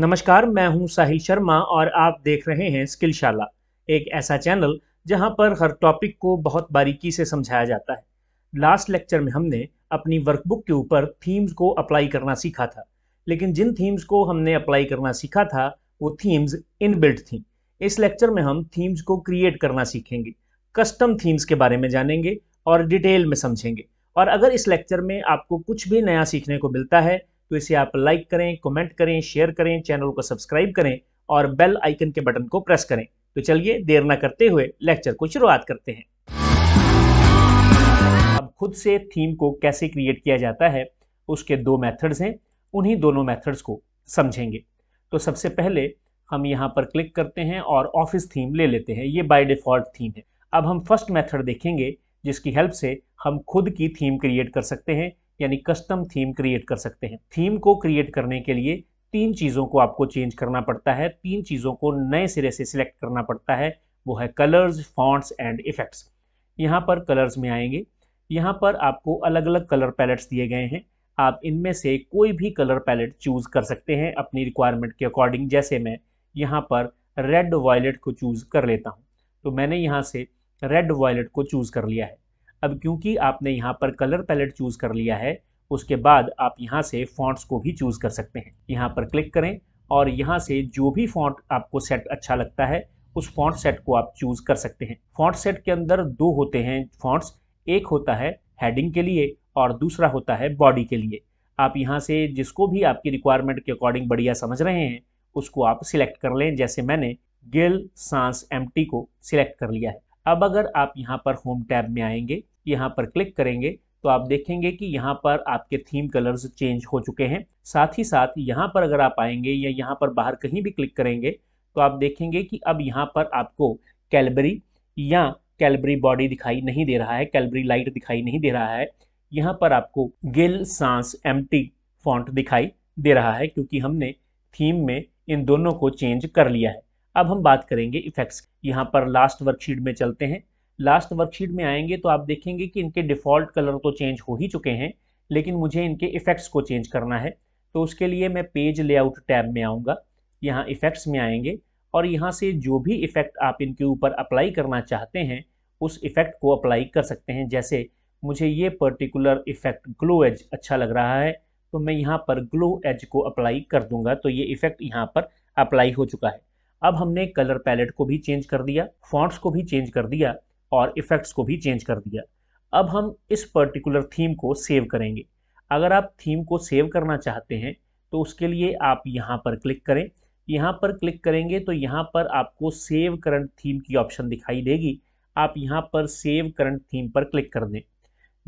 नमस्कार मैं हूं साहिल शर्मा और आप देख रहे हैं स्किलशाला एक ऐसा चैनल जहां पर हर टॉपिक को बहुत बारीकी से समझाया जाता है लास्ट लेक्चर में हमने अपनी वर्कबुक के ऊपर थीम्स को अप्लाई करना सीखा था लेकिन जिन थीम्स को हमने अप्लाई करना सीखा था वो थीम्स इनबिल्ट थी इस लेक्चर में हम थीम्स को क्रिएट करना सीखेंगे कस्टम थीम्स के बारे में जानेंगे और डिटेल में समझेंगे और अगर इस लेक्चर में आपको कुछ भी नया सीखने को मिलता है तो इसे आप लाइक करें कमेंट करें शेयर करें चैनल को सब्सक्राइब करें और बेल आइकन के बटन को प्रेस करें तो चलिए देर ना करते हुए लेक्चर को शुरुआत करते हैं अब खुद से थीम को कैसे क्रिएट किया जाता है उसके दो मैथड्स हैं उन्हीं दोनों मैथड्स को समझेंगे तो सबसे पहले हम यहाँ पर क्लिक करते हैं और ऑफिस थीम ले लेते हैं ये बाई डिफ़ॉल्ट थीम है अब हम फर्स्ट मेथड देखेंगे जिसकी हेल्प से हम खुद की थीम क्रिएट कर सकते हैं यानी कस्टम थीम क्रिएट कर सकते हैं थीम को क्रिएट करने के लिए तीन चीज़ों को आपको चेंज करना पड़ता है तीन चीज़ों को नए सिरे से सिलेक्ट करना पड़ता है वो है कलर्स फॉन्ट्स एंड इफ़ेक्ट्स यहाँ पर कलर्स में आएंगे यहाँ पर आपको अलग अलग कलर पैलेट्स दिए गए हैं आप इनमें से कोई भी कलर पैलेट चूज़ कर सकते हैं अपनी रिक्वायरमेंट के अकॉर्डिंग जैसे मैं यहाँ पर रेड वॉयलेट को चूज़ कर लेता हूँ तो मैंने यहाँ से रेड वॉयलेट को चूज़ कर लिया है अब क्योंकि आपने यहाँ पर कलर पैलेट चूज कर लिया है उसके बाद आप यहाँ से फॉन्ट्स को भी चूज कर सकते हैं यहाँ पर क्लिक करें और यहाँ से जो भी फॉन्ट आपको सेट अच्छा लगता है उस फॉन्ट सेट को आप चूज कर सकते हैं फॉन्ट सेट के अंदर दो होते हैं फॉन्ट्स एक होता है हेडिंग के लिए और दूसरा होता है बॉडी के लिए आप यहाँ से जिसको भी आपकी रिक्वायरमेंट के अकॉर्डिंग बढ़िया समझ रहे हैं उसको आप सिलेक्ट कर लें जैसे मैंने गिल सांस एम को सिलेक्ट कर लिया है अब अगर आप यहाँ पर होम टैब में आएंगे यहाँ पर क्लिक करेंगे तो आप देखेंगे कि यहाँ पर आपके थीम कलर्स चेंज हो चुके हैं साथ ही साथ यहाँ पर अगर आप आएंगे या यहाँ पर बाहर कहीं भी क्लिक करेंगे तो आप देखेंगे कि अब यहाँ पर आपको कैलबरी या कैलबरी बॉडी दिखाई नहीं दे रहा है कैलबरी लाइट दिखाई नहीं दे रहा है यहाँ पर आपको गिल सांस एम फॉन्ट दिखाई दे रहा है क्योंकि हमने थीम में इन दोनों को चेंज कर लिया है अब हम बात करेंगे इफेक्ट्स यहाँ पर लास्ट वर्कशीट में चलते हैं लास्ट वर्कशीट में आएंगे तो आप देखेंगे कि इनके डिफ़ॉल्ट कलर तो चेंज हो ही चुके हैं लेकिन मुझे इनके इफेक्ट्स को चेंज करना है तो उसके लिए मैं पेज लेआउट टैब में आऊँगा यहाँ इफेक्ट्स में आएंगे और यहाँ से जो भी इफेक्ट आप इनके ऊपर अप्लाई करना चाहते हैं उस इफेक्ट को अप्लाई कर सकते हैं जैसे मुझे ये पर्टिकुलर इफेक्ट ग्लो एज अच्छा लग रहा है तो मैं यहाँ पर ग्लो एज को अप्लाई कर दूंगा तो ये इफेक्ट यहाँ पर अप्लाई हो चुका है अब हमने कलर पैलेट को भी चेंज कर दिया फॉन्ट्स को भी चेंज कर दिया और इफेक्ट्स को भी चेंज कर दिया अब हम इस पर्टिकुलर थीम को सेव करेंगे अगर आप थीम को सेव करना चाहते हैं तो उसके लिए आप यहाँ पर क्लिक करें यहाँ पर क्लिक करेंगे तो यहाँ पर आपको सेव करंट थीम की ऑप्शन दिखाई देगी आप यहाँ पर सेव करंट थीम पर क्लिक कर दें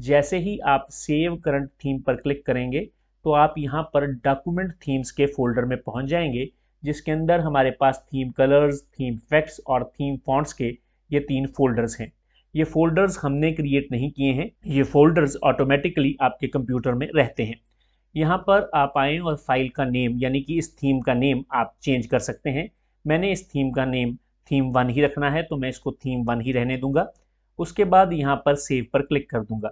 जैसे ही आप सेव करंट थीम पर क्लिक करेंगे तो आप यहाँ पर डॉक्यूमेंट थीम्स के फोल्डर में पहुँच जाएंगे जिसके अंदर हमारे पास थीम कलर्स थीम फैक्ट्स और थीम फॉन्ट्स के ये तीन फोल्डर्स हैं ये फोल्डर्स हमने क्रिएट नहीं किए हैं ये फोल्डर्स ऑटोमेटिकली आपके कंप्यूटर में रहते हैं यहाँ पर आप आएँ और फाइल का नेम यानी कि इस थीम का नेम आप चेंज कर सकते हैं मैंने इस थीम का नेम थीम वन ही रखना है तो मैं इसको थीम वन ही रहने दूंगा उसके बाद यहाँ पर सेव पर क्लिक कर दूंगा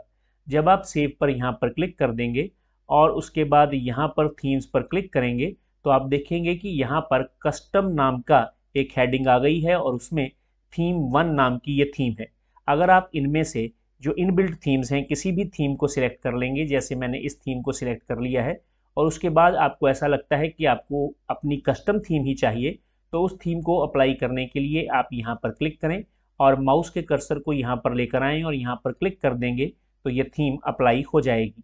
जब आप सेव पर यहाँ पर क्लिक कर देंगे और उसके बाद यहाँ पर थीम्स पर क्लिक करेंगे तो आप देखेंगे कि यहाँ पर कस्टम नाम का एक हेडिंग आ गई है और उसमें थीम वन नाम की ये थीम है अगर आप इनमें से जो इनबिल्ट थीम्स हैं किसी भी थीम को सिलेक्ट कर लेंगे जैसे मैंने इस थीम को सिलेक्ट कर लिया है और उसके बाद आपको ऐसा लगता है कि आपको अपनी कस्टम थीम ही चाहिए तो उस थीम को अप्लाई करने के लिए आप यहाँ पर क्लिक करें और माउस के कर्सर को यहाँ पर लेकर आएँ और यहाँ पर क्लिक कर देंगे तो ये थीम अप्लाई हो जाएगी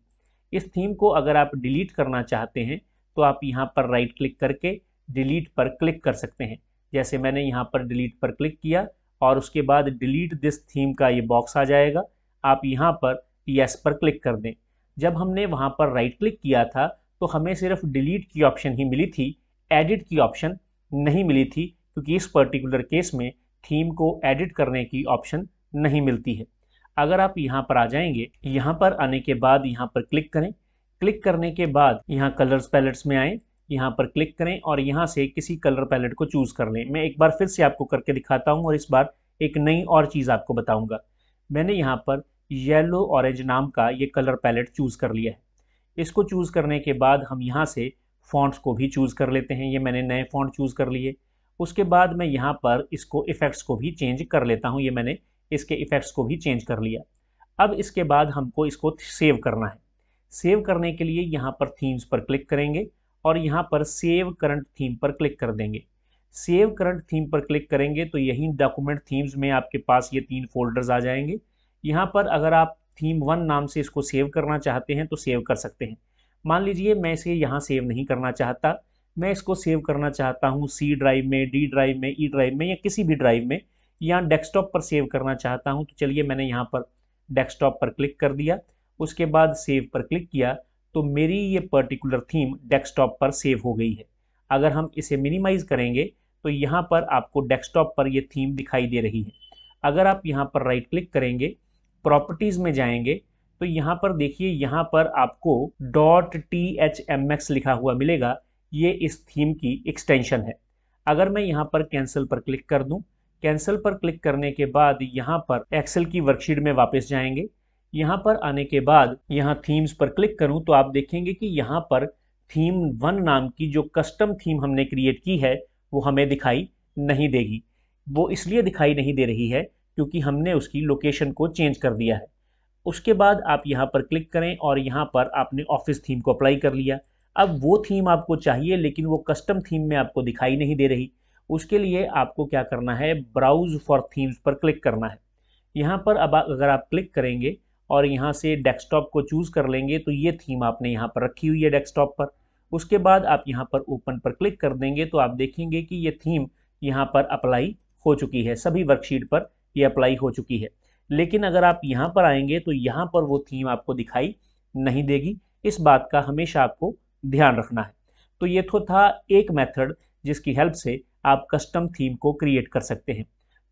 इस थीम को अगर आप डिलीट करना चाहते हैं तो आप यहाँ पर राइट क्लिक करके डिलीट पर क्लिक कर सकते हैं जैसे मैंने यहाँ पर डिलीट पर क्लिक किया और उसके बाद डिलीट दिस थीम का ये बॉक्स आ जाएगा आप यहाँ पर यस पर क्लिक कर दें जब हमने वहाँ पर राइट क्लिक किया था तो हमें सिर्फ डिलीट की ऑप्शन ही मिली थी एडिट की ऑप्शन नहीं मिली थी क्योंकि इस पर्टिकुलर केस में थीम को एडिट करने की ऑप्शन नहीं मिलती है अगर आप यहाँ पर आ जाएंगे यहाँ पर आने के बाद यहाँ पर क्लिक करें क्लिक करने के बाद यहाँ कलर्स पैलेट्स में आए यहाँ पर क्लिक करें और यहाँ से किसी कलर पैलेट को चूज़ कर लें मैं एक बार फिर से आपको करके दिखाता हूँ और इस बार एक नई और चीज़ आपको बताऊँगा मैंने यहाँ पर येलो ऑरेंज नाम का ये कलर पैलेट चूज़ कर लिया है इसको चूज़ करने के बाद हम यहाँ से फॉन्ट्स को भी चूज़ कर लेते हैं ये मैंने नए फॉन्ट चूज़ कर लिए उसके बाद मैं यहाँ पर इसको इफ़ेक्ट्स को भी चेंज कर लेता हूँ ये मैंने इसके इफ़ेक्ट्स को भी चेंज कर लिया अब इसके बाद हमको इसको सेव करना है सेव करने के लिए यहाँ पर थीम्स पर क्लिक करेंगे और यहाँ पर सेव करंट थीम पर क्लिक कर देंगे सेव करंट थीम पर क्लिक करेंगे तो यही डॉक्यूमेंट थीम्स में आपके पास ये तीन फोल्डर्स आ जाएंगे यहाँ पर अगर आप थीम वन नाम से इसको सेव करना चाहते हैं तो सेव कर सकते हैं मान लीजिए मैं इसे यहाँ सेव नहीं करना चाहता मैं इसको सेव करना चाहता हूँ सी ड्राइव में डी ड्राइव में ई e ड्राइव में या किसी भी ड्राइव में या डेस्कटॉप पर सेव करना चाहता हूँ तो चलिए मैंने यहाँ पर डेस्कटॉप पर क्लिक कर दिया उसके बाद सेव पर क्लिक किया तो मेरी ये पर्टिकुलर थीम डेस्कटॉप पर सेव हो गई है अगर हम इसे मिनिमाइज करेंगे तो यहाँ पर आपको डेस्कटॉप पर ये थीम दिखाई दे रही है अगर आप यहाँ पर राइट क्लिक करेंगे प्रॉपर्टीज़ में जाएंगे तो यहाँ पर देखिए यहाँ पर आपको dot T H M X लिखा हुआ मिलेगा ये इस थीम की एक्सटेंशन है अगर मैं यहाँ पर कैंसिल पर क्लिक कर दूँ कैंसिल पर क्लिक करने के बाद यहाँ पर एक्सेल की वर्कशीट में वापस जाएंगे यहाँ पर आने के बाद यहाँ थीम्स पर क्लिक करूँ तो आप देखेंगे कि यहाँ पर थीम वन नाम की जो कस्टम थीम हमने क्रिएट की है वो हमें दिखाई नहीं देगी वो इसलिए दिखाई नहीं दे रही है क्योंकि हमने उसकी लोकेशन को चेंज कर दिया है उसके बाद आप यहाँ पर क्लिक करें और यहाँ पर आपने ऑफिस थीम को अप्लाई कर लिया अब वो थीम आपको चाहिए लेकिन वो कस्टम थीम में आपको दिखाई नहीं दे रही उसके लिए आपको क्या करना है ब्राउज फॉर थीम्स पर क्लिक करना है यहाँ पर अब अगर आप क्लिक करेंगे और यहाँ से डेस्कटॉप को चूज़ कर लेंगे तो ये थीम आपने यहाँ पर रखी हुई है डेस्कटॉप पर उसके बाद आप यहाँ पर ओपन पर क्लिक कर देंगे तो आप देखेंगे कि ये थीम यहाँ पर अप्लाई हो चुकी है सभी वर्कशीट पर ये अप्लाई हो चुकी है लेकिन अगर आप यहाँ पर आएंगे तो यहाँ पर वो थीम आपको दिखाई नहीं देगी इस बात का हमेशा आपको ध्यान रखना है तो ये तो था एक मेथड जिसकी हेल्प से आप कस्टम थीम को क्रिएट कर सकते हैं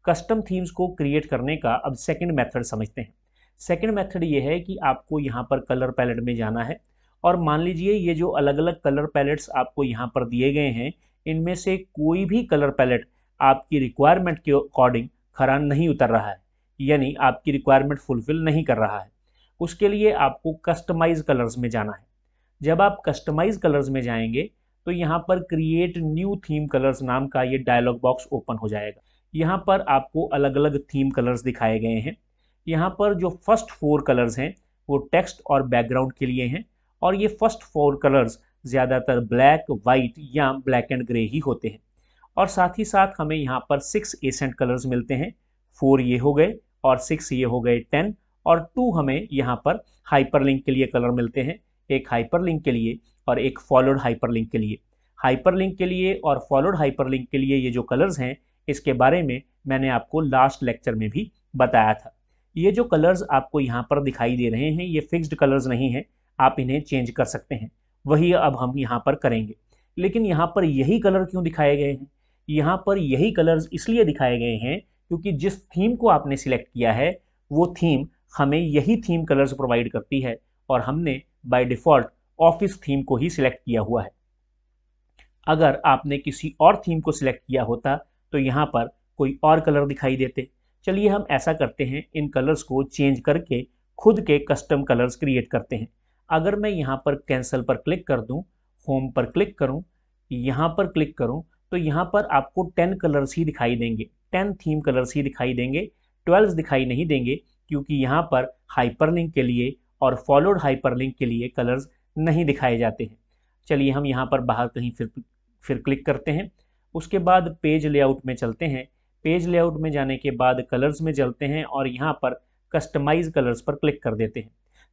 कस्टम थीम्स को क्रिएट करने का अब सेकंड मेथड समझते हैं सेकेंड मेथड ये है कि आपको यहाँ पर कलर पैलेट में जाना है और मान लीजिए ये जो अलग अलग कलर पैलेट्स आपको यहाँ पर दिए गए हैं इनमें से कोई भी कलर पैलेट आपकी रिक्वायरमेंट के अकॉर्डिंग खरा नहीं उतर रहा है यानी आपकी रिक्वायरमेंट फुलफ़िल नहीं कर रहा है उसके लिए आपको कस्टमाइज कलर्स में जाना है जब आप कस्टमाइज कलर्स में जाएंगे तो यहाँ पर क्रिएट न्यू थीम कलर्स नाम का ये डायलॉग बॉक्स ओपन हो जाएगा यहाँ पर आपको अलग अलग थीम कलर्स दिखाए गए हैं यहाँ पर जो फर्स्ट फोर कलर्स हैं वो टेक्स्ट और बैकग्राउंड के लिए हैं और ये फर्स्ट फोर कलर्स ज़्यादातर ब्लैक वाइट या ब्लैक एंड ग्रे ही होते हैं और साथ ही साथ हमें यहाँ पर सिक्स एसेंट कलर्स मिलते हैं फोर ये हो गए और सिक्स ये हो गए टेन और टू हमें यहाँ पर हाइपरलिंक के लिए कलर मिलते हैं एक हाइपरलिंक के लिए और एक फॉलोड हाइपरलिंक के लिए हाइपरलिंक के लिए और फॉलोड हाइपरलिंक के लिए ये जो कलर्स हैं इसके बारे में मैंने आपको लास्ट लेक्चर में भी बताया था ये जो कलर्स आपको यहाँ पर दिखाई दे रहे हैं ये फिक्स्ड कलर्स नहीं हैं आप इन्हें चेंज कर सकते हैं वही अब हम यहाँ पर करेंगे लेकिन यहाँ पर यही कलर क्यों दिखाए गए हैं यहाँ पर यही कलर्स इसलिए दिखाए गए हैं क्योंकि जिस थीम को आपने सिलेक्ट किया है वो थीम हमें यही थीम कलर्स प्रोवाइड करती है और हमने बाय डिफ़ॉल्ट ऑफिस थीम को ही सिलेक्ट किया हुआ है अगर आपने किसी और थीम को सिलेक्ट किया होता तो यहाँ पर कोई और कलर दिखाई देते चलिए हम ऐसा करते हैं इन कलर्स को चेंज करके खुद के कस्टम कलर्स क्रिएट करते हैं अगर मैं यहाँ पर कैंसिल पर क्लिक कर दूँ होम पर क्लिक करूँ यहाँ पर क्लिक करूँ तो यहाँ पर आपको टेन कलर्स ही दिखाई देंगे टेन थीम कलर्स ही दिखाई देंगे ट्वेल्व दिखाई नहीं देंगे क्योंकि यहाँ पर हाइपरलिंक के लिए और फॉलोड हाइपरलिंक के लिए कलर्स नहीं दिखाए जाते हैं चलिए हम यहाँ पर बाहर कहीं फिर फिर क्लिक करते हैं उसके बाद पेज लेआउट में चलते हैं पेज लेआउट में जाने के बाद कलर्स में चलते हैं और यहाँ पर कस्टमाइज कलर्स पर क्लिक कर देते हैं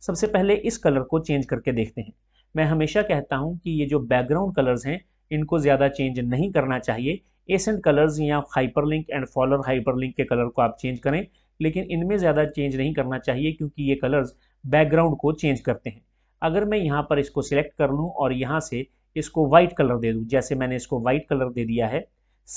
सबसे पहले इस कलर को चेंज करके देखते हैं मैं हमेशा कहता हूँ कि ये जो बैकग्राउंड कलर्स हैं इनको ज़्यादा चेंज नहीं करना चाहिए एसेंट कलर्स या hyperlink and followed hyperlink के कलर को आप चेंज करें लेकिन इनमें ज़्यादा चेंज नहीं करना चाहिए क्योंकि ये कलर्स बैकग्राउंड को चेंज करते हैं अगर मैं यहाँ पर इसको सिलेक्ट कर लूँ और यहाँ से इसको वाइट कलर दे दूँ जैसे मैंने इसको वाइट कलर दे दिया है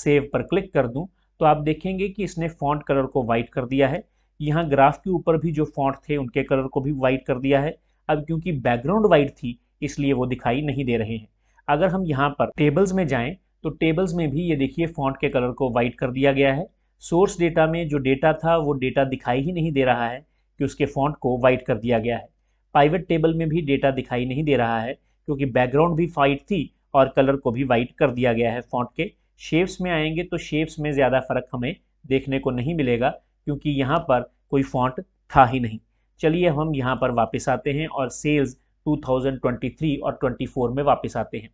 सेव पर क्लिक कर दूँ तो आप देखेंगे कि इसने फॉन्ट कलर को वाइट कर दिया है यहाँ ग्राफ के ऊपर भी जो फॉन्ट थे उनके कलर को भी वाइट कर दिया है अब क्योंकि बैकग्राउंड वाइट थी इसलिए वो दिखाई नहीं दे रहे हैं अगर हम यहाँ पर टेबल्स में जाएं तो टेबल्स में भी ये देखिए फॉन्ट के कलर को वाइट कर दिया गया है सोर्स डेटा में जो डेटा था वो डेटा दिखाई ही नहीं दे रहा है कि उसके फॉन्ट को वाइट कर दिया गया है प्राइवेट टेबल में भी डेटा दिखाई नहीं दे रहा है क्योंकि बैकग्राउंड भी वाइट थी और कलर को भी वाइट कर दिया गया है फॉन्ट के शेप्स में आएंगे तो शेप्स में ज़्यादा फ़र्क हमें देखने को नहीं मिलेगा क्योंकि यहाँ पर कोई फॉन्ट था ही नहीं चलिए हम यहाँ पर वापस आते हैं और सेल्स 2023 और 24 में वापस आते हैं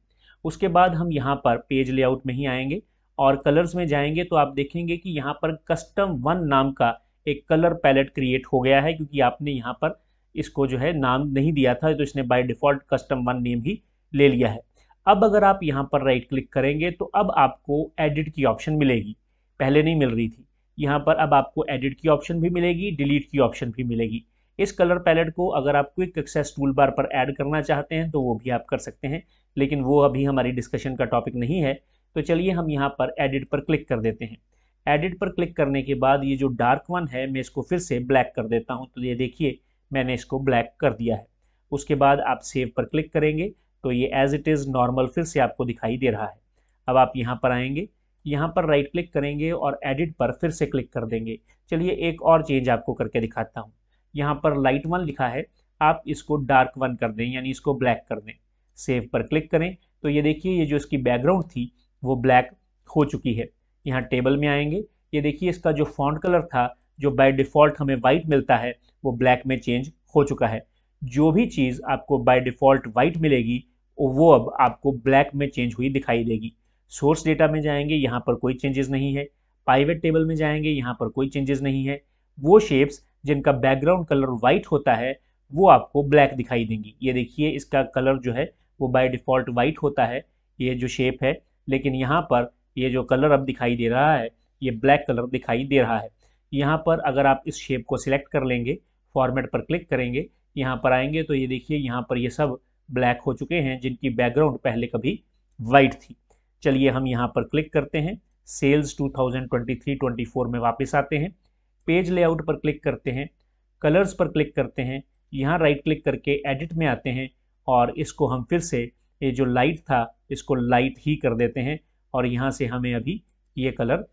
उसके बाद हम यहाँ पर पेज लेआउट में ही आएंगे और कलर्स में जाएंगे तो आप देखेंगे कि यहाँ पर कस्टम वन नाम का एक कलर पैलेट क्रिएट हो गया है क्योंकि आपने यहाँ पर इसको जो है नाम नहीं दिया था तो इसने by default custom one name ही ले लिया है अब अगर आप यहाँ पर राइट क्लिक करेंगे तो अब आपको एडिट की ऑप्शन मिलेगी पहले नहीं मिल रही थी यहाँ पर अब आपको एडिट की ऑप्शन भी मिलेगी डिलीट की ऑप्शन भी मिलेगी इस कलर पैलेट को अगर आप क्विक एक्सेस टूल बार पर ऐड करना चाहते हैं तो वो भी आप कर सकते हैं लेकिन वो अभी हमारी डिस्कशन का टॉपिक नहीं है तो चलिए हम यहाँ पर एडिट पर क्लिक कर देते हैं एडिट पर क्लिक करने के बाद ये जो डार्क वन है मैं इसको फिर से ब्लैक कर देता हूँ तो ये देखिए मैंने इसको ब्लैक कर दिया है उसके बाद आप सेव पर क्लिक करेंगे तो ये एज इट इज़ नॉर्मल फिर से आपको दिखाई दे रहा है अब आप यहाँ पर आएंगे यहाँ पर राइट क्लिक करेंगे और एडिट पर फिर से क्लिक कर देंगे चलिए एक और चेंज आपको करके दिखाता हूँ यहाँ पर लाइट वन लिखा है आप इसको डार्क वन कर दें यानी इसको ब्लैक कर दें सेव पर क्लिक करें तो ये देखिए ये जो इसकी बैकग्राउंड थी वो ब्लैक हो चुकी है यहाँ टेबल में आएंगे ये देखिए इसका जो फॉन्ट कलर था जो बाय डिफ़ॉल्ट हमें वाइट मिलता है वो ब्लैक में चेंज हो चुका है जो भी चीज़ आपको बाय डिफ़ॉल्ट वाइट मिलेगी वो अब आपको ब्लैक में चेंज हुई दिखाई देगी सोर्स डेटा में जाएंगे यहाँ पर कोई चेंजेस नहीं है पाइवेट टेबल में जाएंगे यहाँ पर कोई चेंजेस नहीं है वो शेप्स जिनका बैकग्राउंड कलर वाइट होता है वो आपको ब्लैक दिखाई देंगी ये देखिए इसका कलर जो है वो बाय डिफ़ॉल्ट वाइट होता है ये जो शेप है लेकिन यहाँ पर ये जो कलर अब दिखाई दे रहा है ये ब्लैक कलर दिखाई दे रहा है यहाँ पर अगर आप इस शेप को सिलेक्ट कर लेंगे फॉर्मेट पर क्लिक करेंगे यहाँ पर आएंगे तो ये देखिए यहाँ पर ये सब ब्लैक हो चुके हैं जिनकी बैकग्राउंड पहले कभी वाइट थी चलिए हम यहाँ पर क्लिक करते हैं सेल्स 2023-24 में वापस आते हैं पेज लेआउट पर क्लिक करते हैं कलर्स पर क्लिक करते हैं यहाँ राइट क्लिक करके एडिट में आते हैं और इसको हम फिर से ये जो लाइट था इसको लाइट ही कर देते हैं और यहाँ से हमें अभी ये कलर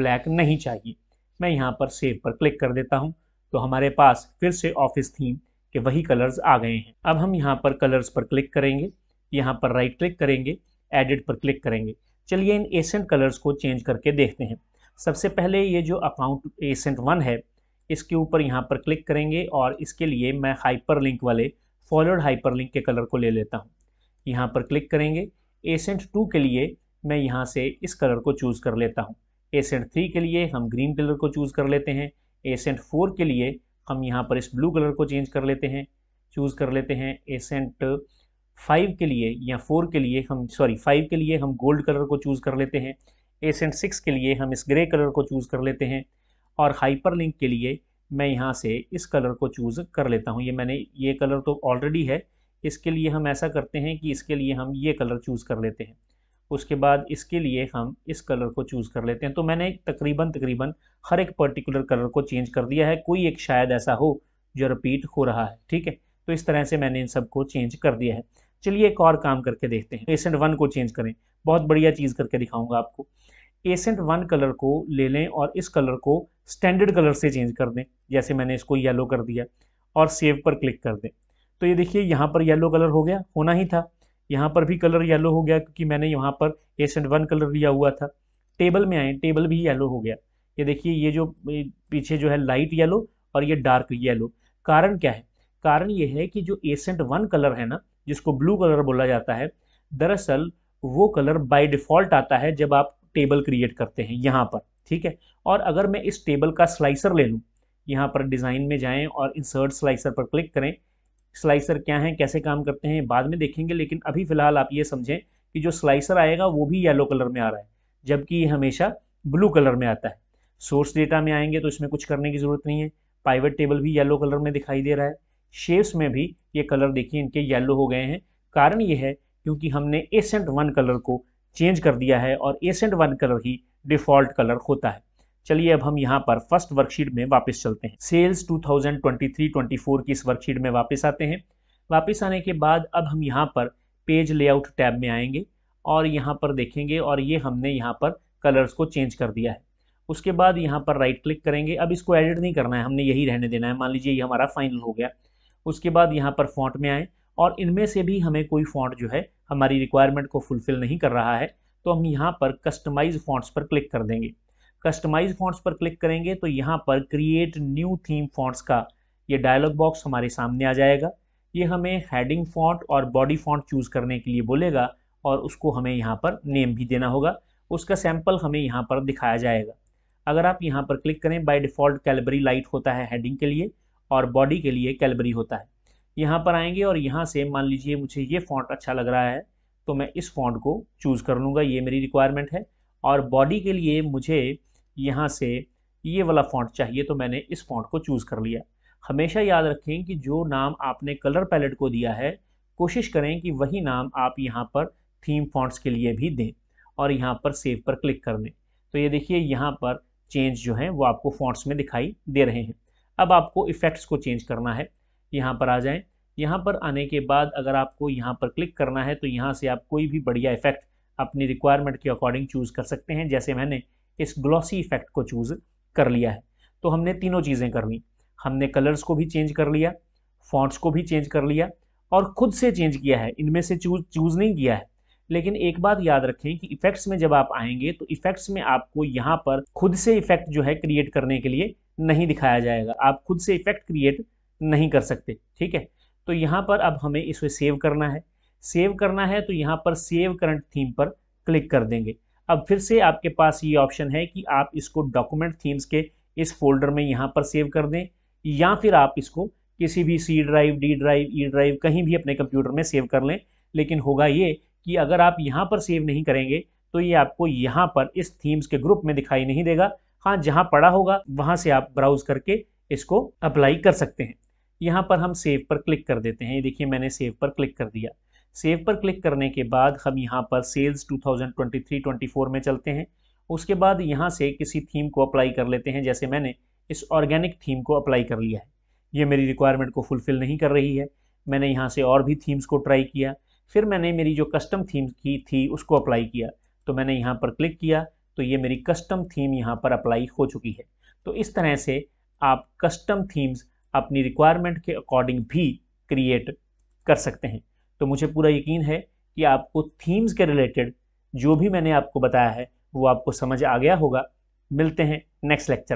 ब्लैक नहीं चाहिए मैं यहाँ पर सेव पर क्लिक कर देता हूँ तो हमारे पास फिर से ऑफिस थीम कि वही कलर्स आ गए हैं अब हम यहाँ पर कलर्स पर क्लिक करेंगे यहाँ पर राइट क्लिक करेंगे एडिट पर क्लिक करेंगे चलिए इन एसेंट कलर्स को चेंज करके देखते हैं सबसे पहले ये जो अकाउंट एसेंट वन है इसके ऊपर यहाँ पर क्लिक करेंगे और इसके लिए मैं हाइपर लिंक वाले फॉलोड हाइपर लिंक के कलर को ले लेता हूँ यहाँ पर क्लिक करेंगे एसेंट टू के लिए मैं यहाँ से इस कलर को चूज़ कर लेता हूँ एसेंट थ्री के लिए हम ग्रीन कलर को चूज़ कर लेते हैं एसेंट फोर के लिए हम यहाँ पर इस ब्लू कलर को चेंज कर लेते हैं चूज़ कर लेते हैं एसेंट फाइव के लिए या फोर के लिए हम सॉरी फाइव के लिए हम गोल्ड कलर को चूज़ कर लेते हैं एसेंट सिक्स के लिए हम इस ग्रे कलर को चूज़ कर लेते हैं और हाइपर लिंक के लिए मैं यहाँ से इस कलर को चूज़ कर लेता हूँ ये मैंने ये कलर तो ऑलरेडी है इसके लिए हम ऐसा करते हैं कि इसके लिए हम ये कलर चूज़ कर लेते हैं उसके बाद इसके लिए हम इस कलर को चूज़ कर लेते हैं तो मैंने तकरीबन तकरीबन हर एक पर्टिकुलर कलर को चेंज कर दिया है कोई एक शायद ऐसा हो जो रिपीट हो रहा है ठीक है तो इस तरह से मैंने इन सबको चेंज कर दिया है चलिए एक और काम करके देखते हैं एसेंट वन को चेंज करें बहुत बढ़िया चीज़ करके दिखाऊंगा आपको एसेंट वन कलर को ले लें और इस कलर को स्टैंडर्ड कलर से चेंज कर दें जैसे मैंने इसको येलो कर दिया और सेव पर क्लिक कर दें तो ये देखिए यहाँ पर येलो कलर हो गया होना ही था यहाँ पर भी कलर येलो हो गया क्योंकि मैंने यहाँ पर एसेंट वन कलर लिया हुआ था टेबल में आए टेबल भी येलो हो गया ये देखिए ये जो पीछे जो है लाइट येलो और ये डार्क येलो कारण क्या है कारण ये है कि जो एसेंट वन कलर है ना जिसको ब्लू कलर बोला जाता है दरअसल वो कलर बाय डिफ़ॉल्ट आता है जब आप टेबल क्रिएट करते हैं यहाँ पर ठीक है और अगर मैं इस टेबल का स्लाइसर ले लूँ यहाँ पर डिज़ाइन में जाएं और इंसर्ट स्लाइसर पर क्लिक करें स्लाइसर क्या है कैसे काम करते हैं बाद में देखेंगे लेकिन अभी फ़िलहाल आप ये समझें कि जो स्लाइसर आएगा वो भी येलो कलर में आ रहा है जबकि ये हमेशा ब्लू कलर में आता है सोर्स डेटा में आएंगे तो इसमें कुछ करने की ज़रूरत नहीं है पाइवेट टेबल भी येलो कलर में दिखाई दे रहा है शेप्स में भी ये कलर देखिए इनके येलो हो गए हैं कारण ये है क्योंकि हमने एसेंट वन कलर को चेंज कर दिया है और एसेंट वन कलर ही डिफ़ॉल्ट कलर होता है चलिए अब हम यहाँ पर फर्स्ट वर्कशीट में वापस चलते हैं सेल्स 2023-24 की इस वर्कशीट में वापस आते हैं वापस आने के बाद अब हम यहाँ पर पेज लेआउट टैब में आएंगे और यहाँ पर देखेंगे और ये हमने यहाँ पर कलर्स को चेंज कर दिया है उसके बाद यहाँ पर राइट क्लिक करेंगे अब इसको एडिट नहीं करना है हमने यही रहने देना है मान लीजिए ये हमारा फाइनल हो गया उसके बाद यहाँ पर फॉन्ट में आएँ और इनमें से भी हमें कोई फॉन्ट जो है हमारी रिक्वायरमेंट को फुलफ़िल नहीं कर रहा है तो हम यहाँ पर कस्टमाइज फॉन्ट्स पर क्लिक कर देंगे कस्टमाइज फॉन्ट्स पर क्लिक करेंगे तो यहाँ पर क्रिएट न्यू थीम फॉन्ट्स का ये डायलॉग बॉक्स हमारे सामने आ जाएगा ये हमें हेडिंग फॉन्ट और बॉडी फॉन्ट चूज़ करने के लिए बोलेगा और उसको हमें यहाँ पर नेम भी देना होगा उसका सैम्पल हमें यहाँ पर दिखाया जाएगा अगर आप यहाँ पर क्लिक करें बाय डिफ़ॉल्ट कैलबरी लाइट होता है हेडिंग के लिए और बॉडी के लिए कैलबरी होता है यहाँ पर आएंगे और यहाँ से मान लीजिए मुझे ये फॉन्ट अच्छा लग रहा है तो मैं इस फॉन्ट को चूज़ कर लूँगा ये मेरी रिक्वायरमेंट है और बॉडी के लिए मुझे यहाँ से ये वाला फॉन्ट चाहिए तो मैंने इस फॉन्ट को चूज़ कर लिया हमेशा याद रखें कि जो नाम आपने कलर पैलेट को दिया है कोशिश करें कि वही नाम आप यहाँ पर थीम फॉन्ट्स के लिए भी दें और यहाँ पर सेव पर क्लिक कर दें तो ये देखिए यहाँ पर चेंज जो है वो आपको फॉन्ट्स में दिखाई दे रहे हैं अब आपको इफ़ेक्ट्स को चेंज करना है यहाँ पर आ जाएं यहाँ पर आने के बाद अगर आपको यहाँ पर क्लिक करना है तो यहाँ से आप कोई भी बढ़िया इफ़ेक्ट अपनी रिक्वायरमेंट के अकॉर्डिंग चूज़ कर सकते हैं जैसे मैंने इस ग्लॉसी इफेक्ट को चूज़ कर लिया है तो हमने तीनों चीज़ें कर ली हमने कलर्स को भी चेंज कर लिया फॉन्ट्स को भी चेंज कर लिया और ख़ुद से चेंज किया है इनमें से चूज चूज़ नहीं किया है लेकिन एक बात याद रखें कि इफ़ेक्ट्स में जब आप आएंगे तो इफ़ेक्ट्स में आपको यहाँ पर खुद से इफ़ेक्ट जो है क्रिएट करने के लिए नहीं दिखाया जाएगा आप खुद से इफ़ेक्ट क्रिएट नहीं कर सकते ठीक है तो यहाँ पर अब हमें इसे सेव करना है सेव करना है तो यहाँ पर सेव करंट थीम पर क्लिक कर देंगे अब फिर से आपके पास ये ऑप्शन है कि आप इसको डॉक्यूमेंट थीम्स के इस फोल्डर में यहाँ पर सेव कर दें या फिर आप इसको किसी भी C drive D drive E drive कहीं भी अपने कंप्यूटर में सेव कर लें लेकिन होगा ये कि अगर आप यहाँ पर सेव नहीं करेंगे तो ये आपको यहाँ पर इस थीम्स के ग्रुप में दिखाई नहीं देगा हाँ जहाँ पड़ा होगा वहाँ से आप ब्राउज करके इसको अप्लाई कर सकते हैं यहाँ पर हम सेव पर क्लिक कर देते हैं ये देखिए मैंने सेव पर क्लिक कर दिया सेव पर क्लिक करने के बाद हम यहाँ पर सेल्स 2023-24 में चलते हैं उसके बाद यहाँ से किसी थीम को अप्लाई कर लेते हैं जैसे मैंने इस ऑर्गेनिक थीम को अप्लाई कर लिया है ये मेरी रिक्वायरमेंट को फुलफ़िल नहीं कर रही है मैंने यहाँ से और भी थीम्स को ट्राई किया फिर मैंने मेरी जो कस्टम थीम की थी उसको अप्लाई किया तो मैंने यहाँ पर क्लिक किया तो ये मेरी कस्टम थीम यहाँ पर अप्लाई हो चुकी है तो इस तरह से आप कस्टम थीम्स अपनी रिक्वायरमेंट के अकॉर्डिंग भी क्रिएट कर सकते हैं तो मुझे पूरा यकीन है कि आपको थीम्स के रिलेटेड जो भी मैंने आपको बताया है वो आपको समझ आ गया होगा मिलते हैं नेक्स्ट लेक्चर